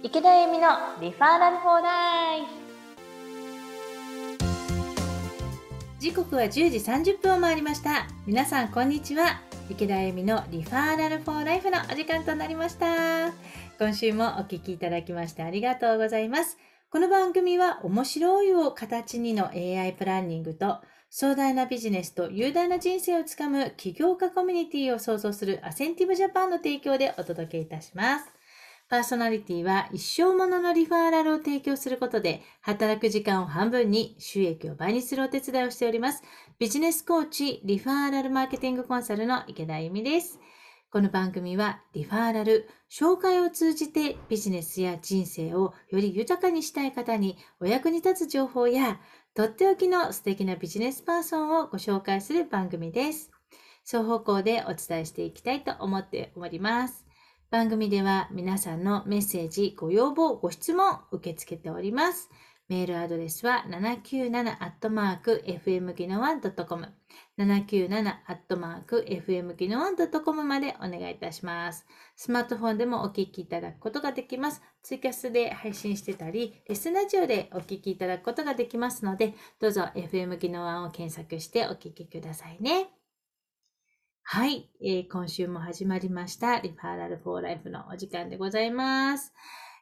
池田恵美のリファーラルフォーライフ時刻は10時30分を回りました皆さんこんにちは池田恵美のリファーラルフォーライフのお時間となりました今週もお聞きいただきましてありがとうございますこの番組は面白いを形にの AI プランニングと壮大なビジネスと雄大な人生をつかむ起業家コミュニティを創造するアセンティブジャパンの提供でお届けいたします。パーソナリティは一生もののリファーラルを提供することで、働く時間を半分に収益を倍にするお手伝いをしております。ビジネスコーチ、リファーラルマーケティングコンサルの池田由美です。この番組はリファーラル、紹介を通じてビジネスや人生をより豊かにしたい方にお役に立つ情報や、とっておきの素敵なビジネスパーソンをご紹介する番組です。双方向でお伝えしていきたいと思っております。番組では皆さんのメッセージ、ご要望、ご質問受け付けております。メールアドレスは 797-fmgino1.com 797-fmgino1.com までお願いいたします。スマートフォンでもお聞きいただくことができます。ツイキャスで配信してたり、レスラジオでお聞きいただくことができますので、どうぞ FM 技能1を検索してお聞きくださいね。はい、えー、今週も始まりました。リファーラルフォーライフのお時間でございます。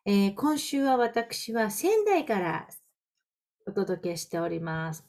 えー、今週は私は仙台からお届けしております。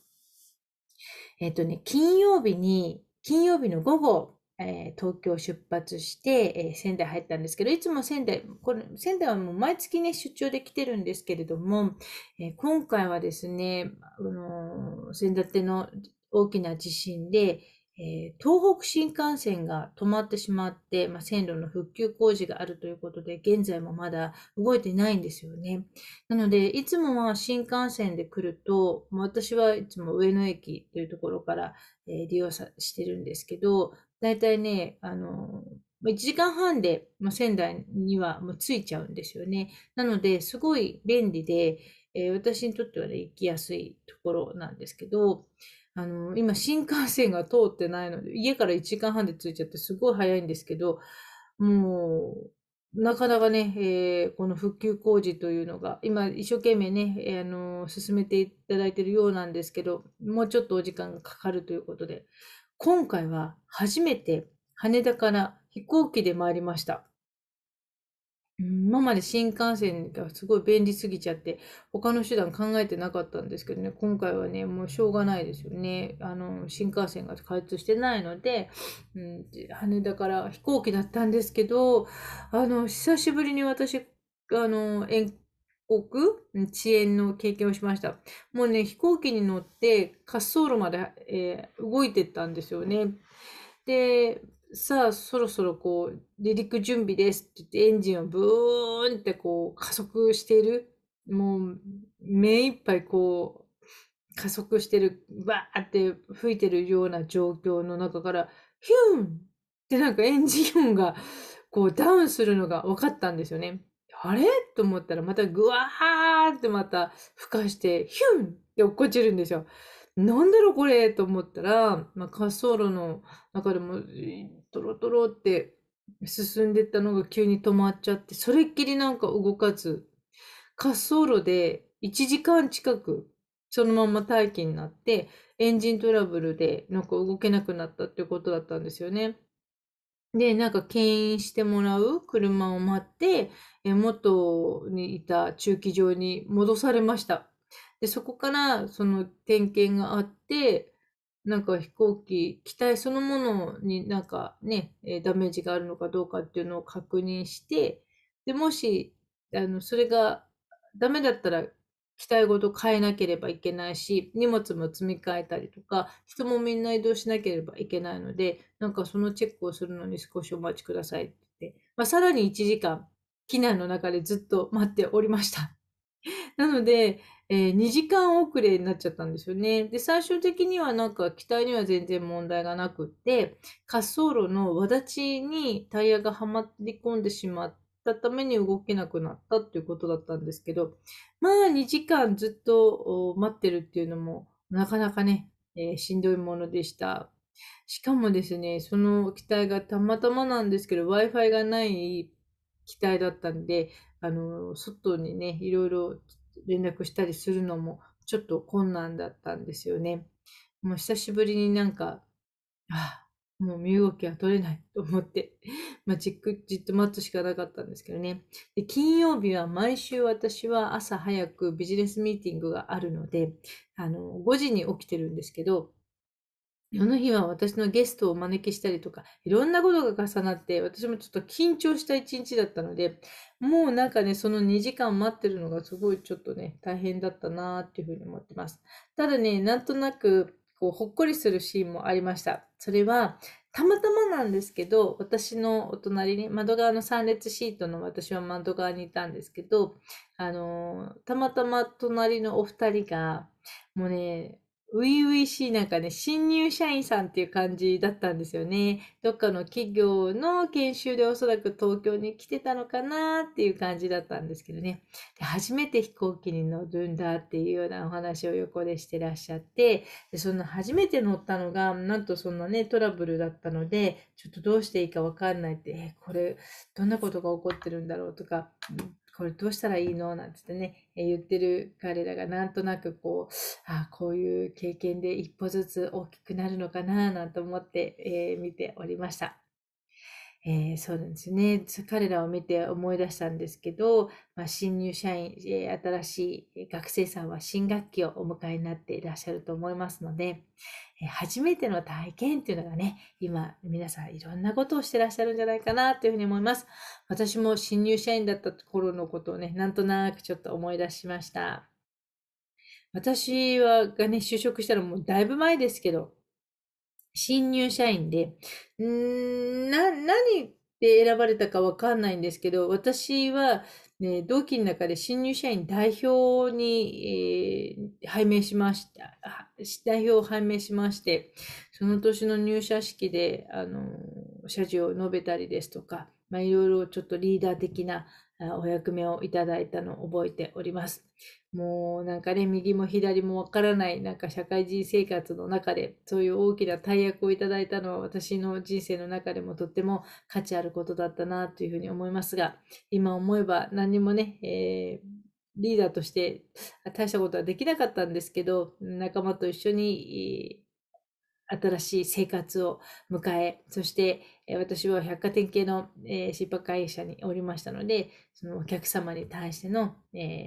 えっ、ー、とね、金曜日に、金曜日の午後、えー、東京出発して、え仙台入ったんですけど、いつも仙台、これ、仙台はもう毎月ね、出張で来てるんですけれども、え今回はですね、あのー、仙台の大きな地震で、えー、東北新幹線が止まってしまって、まあ、線路の復旧工事があるということで、現在もまだ動いてないんですよね。なので、いつもは新幹線で来ると、私はいつも上野駅というところから、えー、利用さしてるんですけど、だいたいね、あの1時間半で、ま仙台にはもう着いちゃうんですよね。なので、すごい便利で、えー、私にとってはね、行きやすいところなんですけど、あの、今新幹線が通ってないので、家から1時間半で着いちゃってすごい早いんですけど、もう、なかなかね、えー、この復旧工事というのが、今一生懸命ね、えー、あの進めていただいているようなんですけど、もうちょっとお時間がかかるということで、今回は初めて羽田から飛行機で回りました。今まで新幹線がすごい便利すぎちゃって、他の手段考えてなかったんですけどね、今回はね、もうしょうがないですよね。あの、新幹線が開通してないので、うん、羽田から飛行機だったんですけど、あの、久しぶりに私、あの、遠遅延の経験をしました。もうね、飛行機に乗って滑走路まで、えー、動いてったんですよね。で、さあ、そろそろこう、離陸準備ですって言ってエンジンをブーンってこう加速している。もう、目いっぱいこう、加速してる、わーって吹いてるような状況の中から、ヒューンってなんかエンジン音がこうダウンするのが分かったんですよね。あれと思ったらまたグワーってまた孵化してヒュンって落っこちるんですよ。なんだろうこれと思ったら、まあ、滑走路の中でもトロトロって進んでったのが急に止まっちゃって、それっきりなんか動かず、滑走路で1時間近くそのまま待機になって、エンジントラブルでなんか動けなくなったっていうことだったんですよね。で、なんか牽引してもらう車を待って、え元にいた駐機場に戻されました。で、そこからその点検があって、なんか飛行機、機体そのものになんかね、ダメージがあるのかどうかっていうのを確認して、で、もし、あの、それがダメだったら機体ごと変えなければいけないし、荷物も積み替えたりとか、人もみんな移動しなければいけないので、なんかそのチェックをするのに少しお待ちくださいって言って、まあ、さらに1時間、機内の中でずっと待っておりました。なので、えー、2時間遅れになっちゃったんですよね。で、最終的にはなんか機体には全然問題がなくって、滑走路の輪立ちにタイヤがはまり込んでしまったために動けなくなったっていうことだったんですけど、まあ2時間ずっと待ってるっていうのもなかなかね、えー、しんどいものでした。しかもですね、その機体がたまたまなんですけど、Wi-Fi がない機体だったんで、あの、外にね、いろいろ連絡したりするのもちょっと困難だったんですよね。もう久しぶりになんか、あもう身動きは取れないと思って、まあ、じっくじっと待つしかなかったんですけどね。で金曜日は毎週私は朝早くビジネスミーティングがあるので、あの5時に起きてるんですけど、世の日は私のゲストをお招きしたりとか、いろんなことが重なって、私もちょっと緊張した一日だったので、もうなんかね、その2時間待ってるのがすごいちょっとね、大変だったなーっていうふうに思ってます。ただね、なんとなく、こう、ほっこりするシーンもありました。それは、たまたまなんですけど、私のお隣に、窓側の3列シートの私は窓側にいたんですけど、あのー、たまたま隣のお二人が、もうね、初々しいなんかね、新入社員さんっていう感じだったんですよね。どっかの企業の研修でおそらく東京に来てたのかなっていう感じだったんですけどね。で初めて飛行機に乗るんだっていうようなお話を横でしてらっしゃって、でその初めて乗ったのが、なんとそんなね、トラブルだったので、ちょっとどうしていいかわかんないって、えー、これ、どんなことが起こってるんだろうとか、これどうしたらいいのなんつってね、え言ってる彼らがなんとなくこう、あこういう経験で一歩ずつ大きくなるのかななんて思って、えー、見ておりました。えー、そうなんですね。彼らを見て思い出したんですけど、まあ、新入社員、え新しい学生さんは新学期をお迎えになっていらっしゃると思いますので、え初めての体験っていうのがね、今皆さんいろんなことをしてらっしゃるんじゃないかなというふうに思います。私も新入社員だった頃のことをね、なんとなくちょっと思い出しました。私はがね、就職したらもうだいぶ前ですけど、新入社員で、んな、何で選ばれたかわかんないんですけど、私は、ね、同期の中で新入社員代表に、えー、拝命しました。代表を拝命しまして、その年の入社式で、あの、謝辞を述べたりですとか、まあ、いろいろちょっとリーダー的なお役目をいただいたのを覚えております。もうなんかね、右も左もわからない、なんか社会人生活の中で、そういう大きな大役をいただいたのは、私の人生の中でもとっても価値あることだったなというふうに思いますが、今思えば何にもね、えーリーダーとして大したことはできなかったんですけど、仲間と一緒に新しい生活を迎え、そして私は百貨店系の出版会社におりましたので、そのお客様に対しての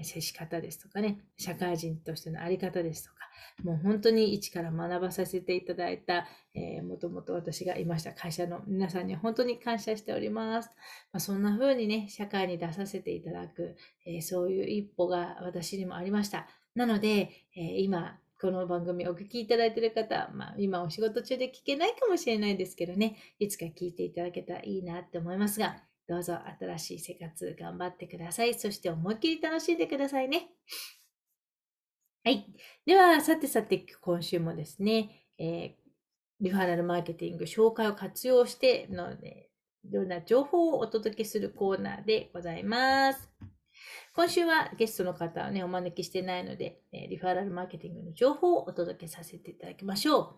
接し方ですとかね、社会人としての在り方ですとか、もう本当に一から学ばさせていただいた、えもともと私がいました会社の皆さんに本当に感謝しております。まあ、そんな風にね、社会に出させていただく、えそういう一歩が私にもありました。なので、え今、この番組お聞きいただいている方、まあ、今お仕事中で聞けないかもしれないですけどね、いつか聞いていただけたらいいなって思いますが、どうぞ新しい生活頑張ってください。そして思いっきり楽しんでくださいね。はい。では、さてさて、今週もですね、えー、リファラルマーケティング紹介を活用しての、ね、いろんな情報をお届けするコーナーでございます。今週はゲストの方をね、お招きしてないので、えリファラルマーケティングの情報をお届けさせていただきましょう、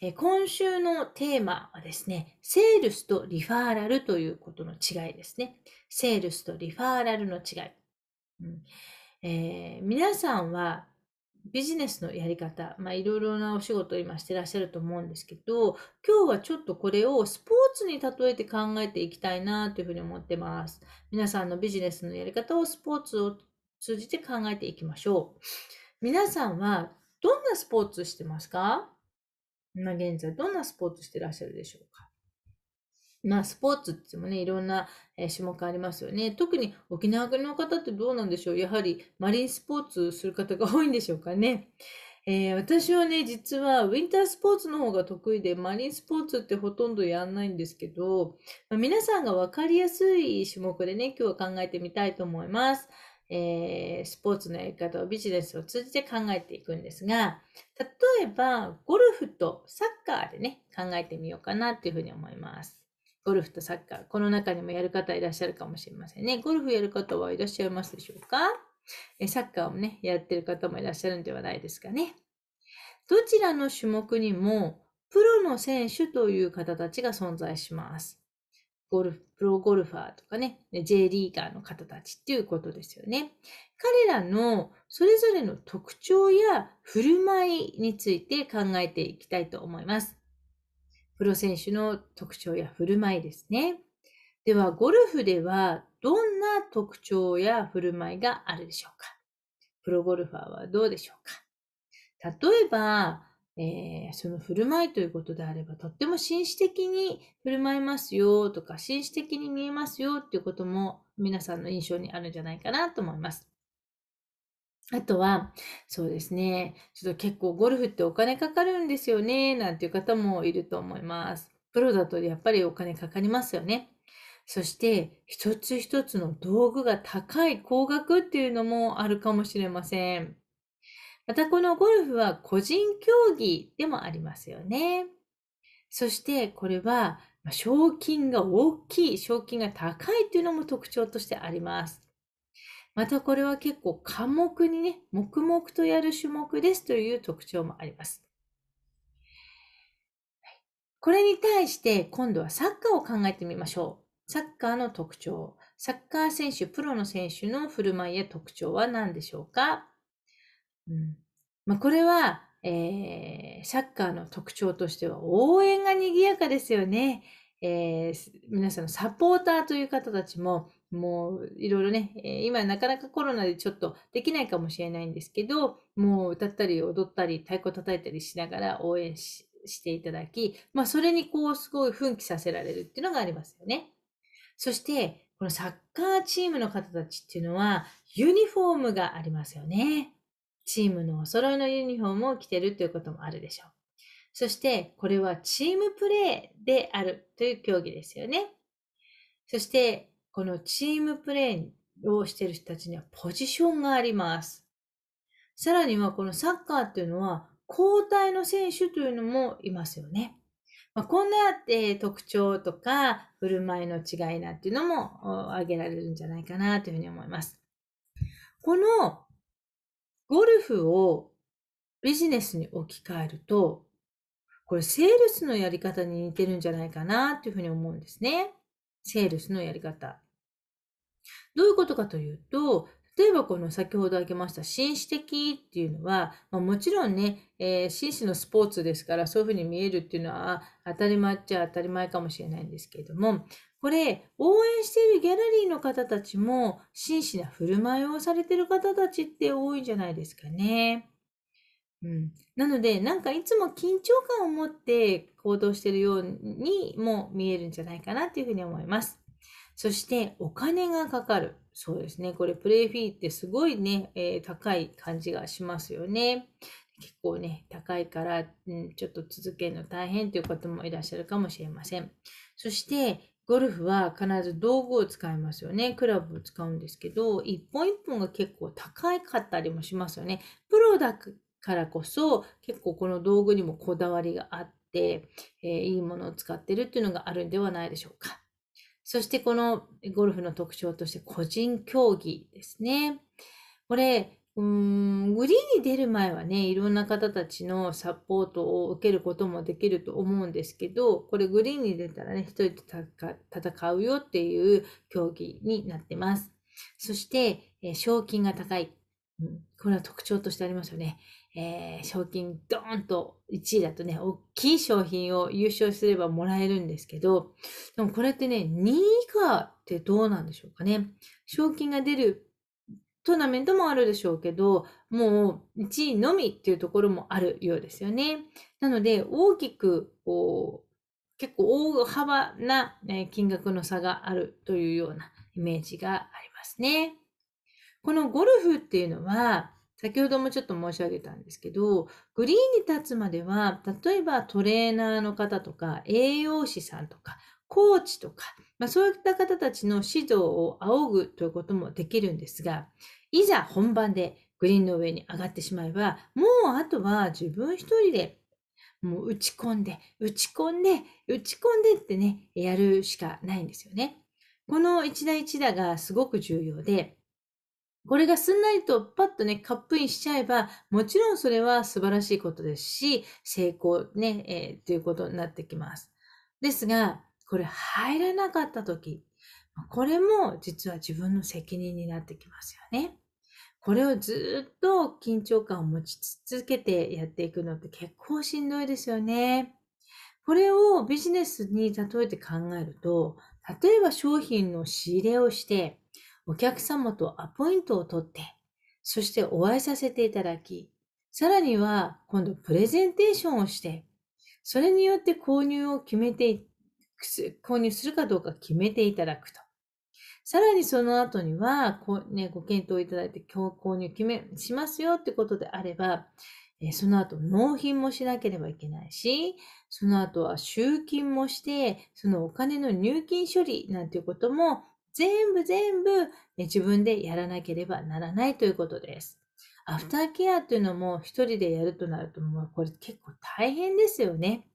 え今週のテーマはですね、セールスとリファーラルということの違いですね。セールスとリファーラルの違い。うんえー、皆さんはビジネスのやり方、まあ、いろいろなお仕事を今してらっしゃると思うんですけど、今日はちょっとこれをスポーツに例えて考えていきたいなというふうに思ってます。皆さんのビジネスのやり方をスポーツを通じて考えていきましょう。皆さんはどんなスポーツしてますか今現在どんなスポーツしてらっしゃるでしょうかまあ、スポーツってもね、いろんな、え種目ありますよね。特に沖縄の方ってどうなんでしょうやはりマリンスポーツする方が多いんでしょうかね。えー、私はね、実はウィンタースポーツの方が得意で、マリンスポーツってほとんどやんないんですけど、まあ、皆さんが分かりやすい種目でね、今日は考えてみたいと思います。えー、スポーツのやり方をビジネスを通じて考えていくんですが、例えばゴルフとサッカーでね、考えてみようかなっていうふうに思います。ゴルフとサッカー、この中にもやる方いらっしゃるかもしれませんね。ゴルフやる方はいらっしゃいますでしょうかえサッカーをね、やってる方もいらっしゃるんではないですかね。どちらの種目にも、プロの選手という方たちが存在します。ゴルフ、プロゴルファーとかね、J リーガーの方たちっていうことですよね。彼らのそれぞれの特徴や振る舞いについて考えていきたいと思います。プロ選手の特徴や振る舞いですね。では、ゴルフではどんな特徴や振る舞いがあるでしょうかプロゴルファーはどうでしょうか例えば、えー、その振る舞いということであれば、とっても紳士的に振る舞いますよとか、紳士的に見えますよっていうことも皆さんの印象にあるんじゃないかなと思います。あとは、そうですね。ちょっと結構ゴルフってお金かかるんですよね、なんていう方もいると思います。プロだとやっぱりお金かかりますよね。そして、一つ一つの道具が高い高額っていうのもあるかもしれません。またこのゴルフは個人競技でもありますよね。そしてこれは賞金が大きい、賞金が高いっていうのも特徴としてあります。またこれは結構科目にね、黙々とやる種目ですという特徴もあります。これに対して今度はサッカーを考えてみましょう。サッカーの特徴。サッカー選手、プロの選手の振る舞いや特徴は何でしょうか、うんまあ、これは、えー、サッカーの特徴としては応援が賑やかですよね。えー、皆さんのサポーターという方たちももういろいろね、今なかなかコロナでちょっとできないかもしれないんですけど、もう歌ったり踊ったり太鼓叩いたりしながら応援していただき、まあそれにこうすごい奮起させられるっていうのがありますよね。そして、このサッカーチームの方たちっていうのは、ユニフォームがありますよね。チームのお揃いのユニフォームを着てるということもあるでしょう。そして、これはチームプレーであるという競技ですよね。そして、このチームプレーをしている人たちにはポジションがあります。さらにはこのサッカーっていうのは交代の選手というのもいますよね。まあ、こんな、って、特徴とか振る舞いの違いなんていうのも挙げられるんじゃないかなというふうに思います。このゴルフをビジネスに置き換えると、これセールスのやり方に似てるんじゃないかなというふうに思うんですね。セールスのやり方。どういうことかというと、例えばこの先ほど挙げました紳士的っていうのは、まあ、もちろんね、えー、紳士のスポーツですからそういうふうに見えるっていうのは当たり前っちゃ当たり前かもしれないんですけれども、これ、応援しているギャラリーの方たちも、紳士な振る舞いをされている方たちって多いんじゃないですかね。うん、なので、なんかいつも緊張感を持って行動しているようにも見えるんじゃないかなっていうふうに思います。そして、お金がかかる。そうですね。これ、プレイフィーってすごいね、えー、高い感じがしますよね。結構ね、高いから、うん、ちょっと続けるの大変という方もいらっしゃるかもしれません。そして、ゴルフは必ず道具を使いますよね。クラブを使うんですけど、一本一本が結構高かったりもしますよね。プロだからこそ結構この道具にもこだわりがあって、えー、いいものを使ってるっていうのがあるんではないでしょうか。そしてこのゴルフの特徴として個人競技ですね。これ、うん、グリーンに出る前はね、いろんな方たちのサポートを受けることもできると思うんですけど、これグリーンに出たらね、一人で戦うよっていう競技になってます。そして、賞金が高い。これは特徴としてありますよね。えー、賞金ドーンと1位だとね、大きい商品を優勝すればもらえるんですけど、でもこれってね、2位以下ってどうなんでしょうかね。賞金が出るトーナメントもあるでしょうけど、もう1位のみっていうところもあるようですよね。なので、大きく、こう、結構大幅な金額の差があるというようなイメージがありますね。このゴルフっていうのは、先ほどもちょっと申し上げたんですけど、グリーンに立つまでは、例えばトレーナーの方とか、栄養士さんとか、コーチとか、まあ、そういった方たちの指導を仰ぐということもできるんですが、いざ本番でグリーンの上に上がってしまえば、もうあとは自分一人でもう打ち込んで、打ち込んで、打ち込んでってね、やるしかないんですよね。この一打一打がすごく重要で、これがすんなりとパッとね、カップインしちゃえば、もちろんそれは素晴らしいことですし、成功ね、えー、ということになってきます。ですが、これ入らなかった時、これも実は自分の責任になってきますよね。これをずっと緊張感を持ち続けてやっていくのって結構しんどいですよね。これをビジネスに例えて考えると、例えば商品の仕入れをして、お客様とアポイントを取って、そしてお会いさせていただき、さらには今度プレゼンテーションをして、それによって購入を決めて、購入するかどうか決めていただくと。さらにその後には、こね、ご検討いただいて、今日購入決め、しますよってことであれば、えその後納品もしなければいけないし、その後は集金もして、そのお金の入金処理なんていうことも全部全部、ね、自分でやらなければならないということです。アフターケアというのも一人でやるとなると、もうこれ結構大変ですよね。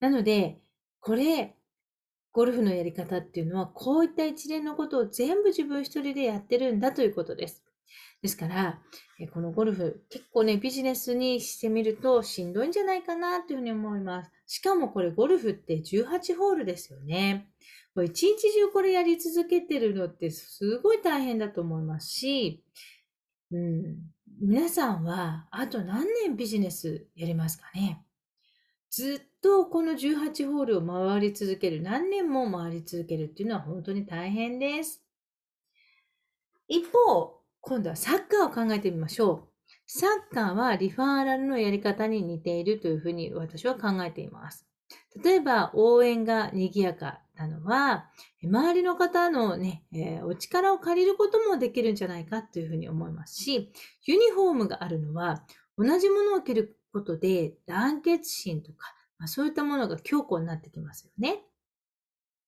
なので、これ、ゴルフのやり方っていうのは、こういった一連のことを全部自分一人でやってるんだということです。ですから、このゴルフ、結構ね、ビジネスにしてみるとしんどいんじゃないかなというふうに思います。しかもこれゴルフって18ホールですよね。一日中これやり続けてるのってすごい大変だと思いますし、うん、皆さんはあと何年ビジネスやりますかねずっとこの18ホールを回り続ける、何年も回り続けるっていうのは本当に大変です。一方、今度はサッカーを考えてみましょう。サッカーはリファーラルのやり方に似ているというふうに私は考えています。例えば応援が賑やかなのは、周りの方のね、えー、お力を借りることもできるんじゃないかというふうに思いますし、ユニフォームがあるのは、同じものを着ることで団結心とか、まあ、そういったものが強固になってきますよね。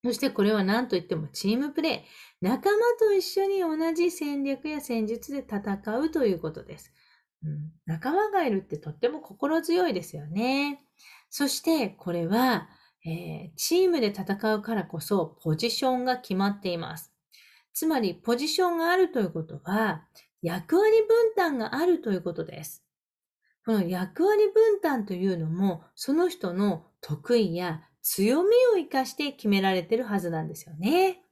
そしてこれは何といってもチームプレイ。仲間と一緒に同じ戦略や戦術で戦うということです。仲間がいるってとっても心強いですよね。そしてこれは、えー、チームで戦うからこそポジションが決まっています。つまりポジションがあるということは役割分担があるということです。この役割分担というのもその人の得意や強みを生かして決められてるはずなんですよね。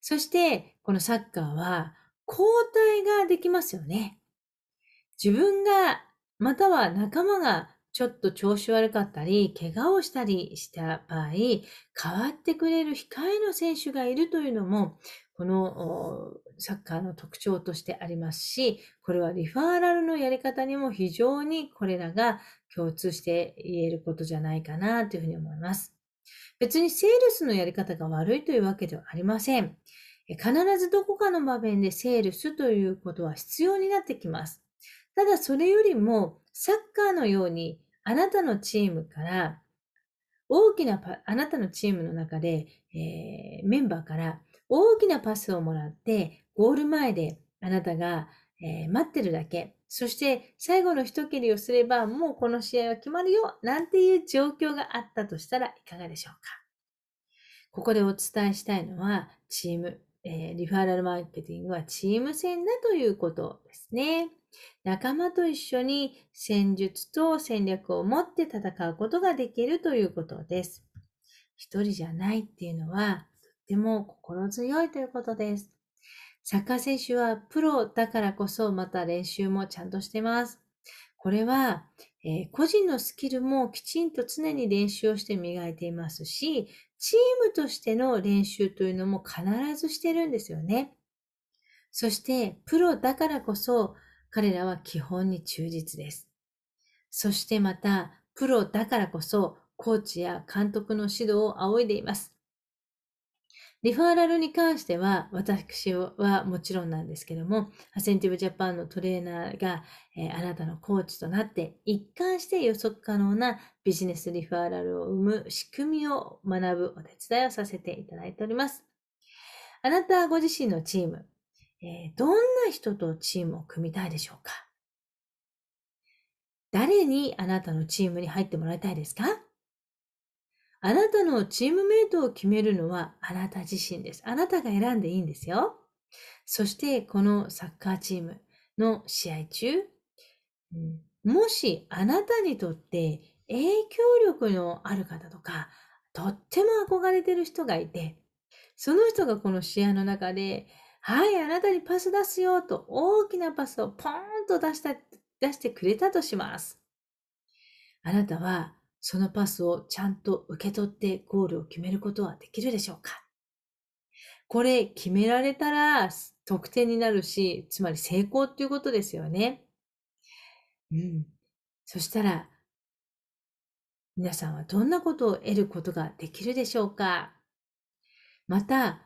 そしてこのサッカーは交代ができますよね。自分が、または仲間がちょっと調子悪かったり、怪我をしたりした場合、変わってくれる控えの選手がいるというのも、このサッカーの特徴としてありますし、これはリファーラルのやり方にも非常にこれらが共通して言えることじゃないかなというふうに思います。別にセールスのやり方が悪いというわけではありません。必ずどこかの場面でセールスということは必要になってきます。ただそれよりも、サッカーのように、あなたのチームから、大きなあなたのチームの中で、えー、メンバーから大きなパスをもらって、ゴール前であなたが、えー、待ってるだけ。そして最後の一蹴りをすればもうこの試合は決まるよなんていう状況があったとしたらいかがでしょうかここでお伝えしたいのはチーム、えー、リファーラルマーケティングはチーム戦だということですね。仲間と一緒に戦術と戦略を持って戦うことができるということです。一人じゃないっていうのはとっても心強いということです。サッカー選手はプロだからこそまた練習もちゃんとしてます。これは、えー、個人のスキルもきちんと常に練習をして磨いていますし、チームとしての練習というのも必ずしてるんですよね。そして、プロだからこそ彼らは基本に忠実です。そしてまた、プロだからこそ、コーチや監督の指導を仰いでいます。リファーラルに関しては、私はもちろんなんですけども、アセンティブジャパンのトレーナーが、えー、あなたのコーチとなって、一貫して予測可能なビジネスリファーラルを生む仕組みを学ぶお手伝いをさせていただいております。あなたご自身のチーム、えどんな人とチームを組みたいでしょうか誰にあなたのチームに入ってもらいたいですかあなたのチームメイトを決めるのはあなた自身です。あなたが選んでいいんですよ。そしてこのサッカーチームの試合中、もしあなたにとって影響力のある方とか、とっても憧れてる人がいて、その人がこの試合の中ではい、あなたにパス出すよと大きなパスをポーンと出した、出してくれたとします。あなたはそのパスをちゃんと受け取ってゴールを決めることはできるでしょうかこれ決められたら得点になるし、つまり成功っていうことですよね。うん。そしたら、皆さんはどんなことを得ることができるでしょうかまた、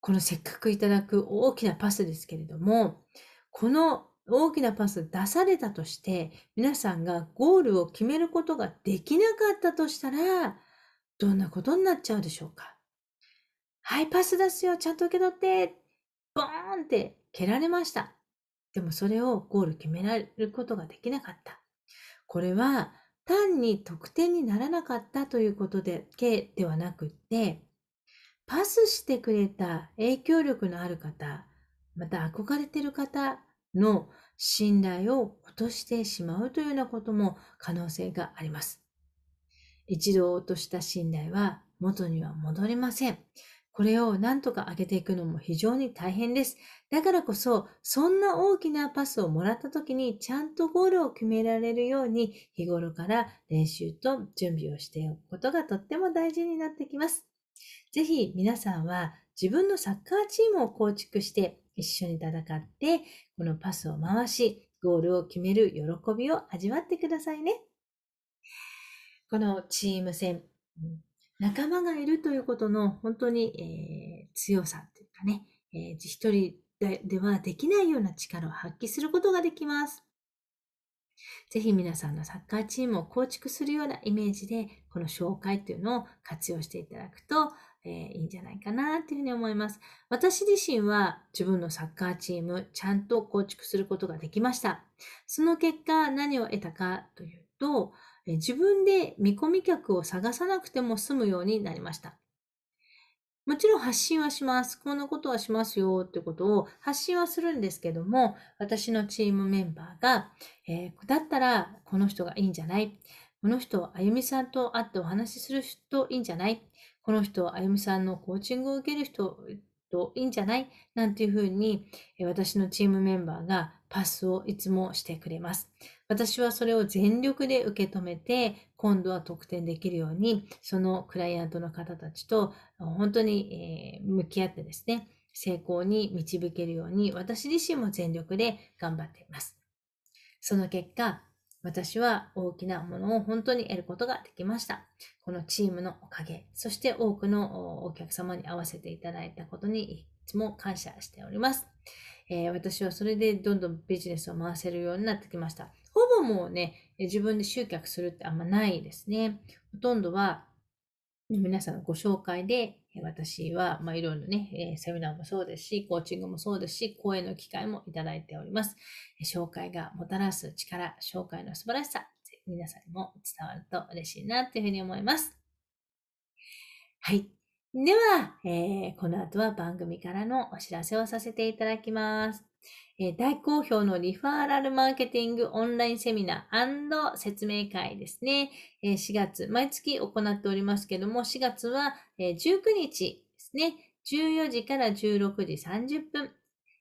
このせっかくいただく大きなパスですけれども、この大きなパス出されたとして、皆さんがゴールを決めることができなかったとしたら、どんなことになっちゃうでしょうかはい、パス出すよ、ちゃんと受け取って、ボーンって蹴られました。でもそれをゴール決められることができなかった。これは単に得点にならなかったということだけではなくって、パスしてくれた影響力のある方、また憧れてる方の信頼を落としてしまうというようなことも可能性があります。一度落とした信頼は元には戻れません。これを何とか上げていくのも非常に大変です。だからこそ、そんな大きなパスをもらった時にちゃんとゴールを決められるように日頃から練習と準備をしておくことがとっても大事になってきます。ぜひ皆さんは自分のサッカーチームを構築して一緒に戦って、このパスを回し、ゴールを決める喜びを味わってくださいね。このチーム戦、仲間がいるということの本当に、えー、強さというかね、えー、一人ではできないような力を発揮することができます。ぜひ皆さんのサッカーチームを構築するようなイメージで、この紹介というのを活用していただくと、えー、いいんじゃないかなというふうに思います。私自身は自分のサッカーチーム、ちゃんと構築することができました。その結果、何を得たかというと、自分で見込み客を探さなくても済むようになりました。もちろん発信はします。こんなことはしますよってことを発信はするんですけども、私のチームメンバーが、えー、だったらこの人がいいんじゃないこの人、あゆみさんと会ってお話しする人いいんじゃないこの人、あゆみさんのコーチングを受ける人といいんじゃないなんていうふうに、私のチームメンバーがパスをいつもしてくれます。私はそれを全力で受け止めて、今度は得点できるように、そのクライアントの方たちと本当に、え向き合ってですね、成功に導けるように、私自身も全力で頑張っています。その結果、私は大きなものを本当に得ることができました。このチームのおかげ、そして多くのお客様に会わせていただいたことにいつも感謝しております。えー、私はそれでどんどんビジネスを回せるようになってきました。ほぼもうね、自分で集客するってあんまないですね。ほとんどは皆さんのご紹介で、私は、まいろいろね、セミナーもそうですし、コーチングもそうですし、講演の機会もいただいております。紹介がもたらす力、紹介の素晴らしさ、皆さんにも伝わると嬉しいなというふうに思います。はい。では、えー、この後は番組からのお知らせをさせていただきます。えー、大好評のリファーラルマーケティングオンラインセミナー説明会ですね、えー。4月、毎月行っておりますけども、4月は、えー、19日ですね、14時から16時30分。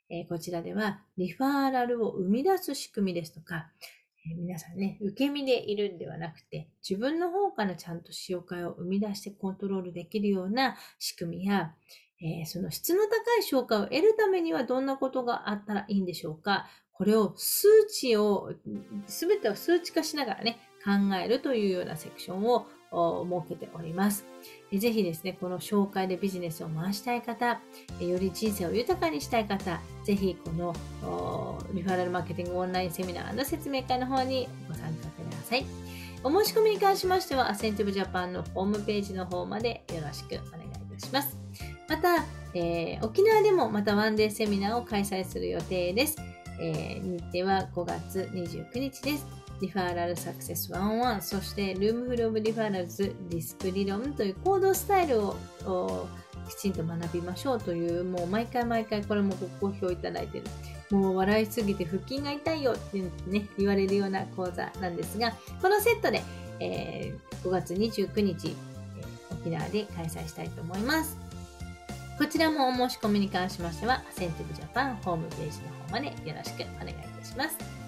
えー、こちらでは、リファーラルを生み出す仕組みですとか、皆さんね、受け身でいるんではなくて、自分の方からちゃんと使用会を生み出してコントロールできるような仕組みや、えー、その質の高い紹介を得るためにはどんなことがあったらいいんでしょうかこれを数値を、すべてを数値化しながらね、考えるというようなセクションを設けております。ぜひですね、この紹介でビジネスを回したい方、より人生を豊かにしたい方、ぜひこのリファラルマーケティングオンラインセミナーの説明会の方にご参加ください。お申し込みに関しましては、アセンティブジャパンのホームページの方までよろしくお願いいたします。また、えー、沖縄でもまたワンデーセミナーを開催する予定です。えー、日程は5月29日です。リファーラルサクセス101そしてルームフルオブリファーラルズディスプ理論という行動スタイルをきちんと学びましょうというもう毎回毎回これもご好評いただいてるもう笑いすぎて腹筋が痛いよってね言われるような講座なんですがこのセットで、えー、5月29日沖縄で開催したいと思いますこちらもお申し込みに関しましてはセンティブジャパンホームページの方までよろしくお願いいたします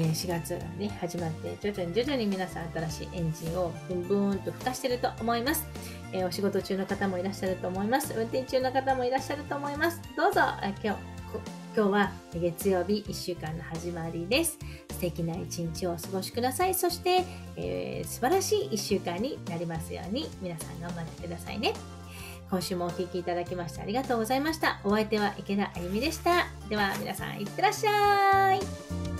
4月がね、始まって徐々に徐々に皆さん新しいエンジンをブンブーンと吹かしてると思います。えお仕事中の方もいらっしゃると思います。運転中の方もいらっしゃると思います。どうぞ、今日、今日は月曜日1週間の始まりです。素敵な一日をお過ごしください。そして、えー、素晴らしい1週間になりますように皆さん頑張ってくださいね。今週もお聴きいただきましてありがとうございました。お相手は池田あゆみでした。では皆さんいってらっしゃい。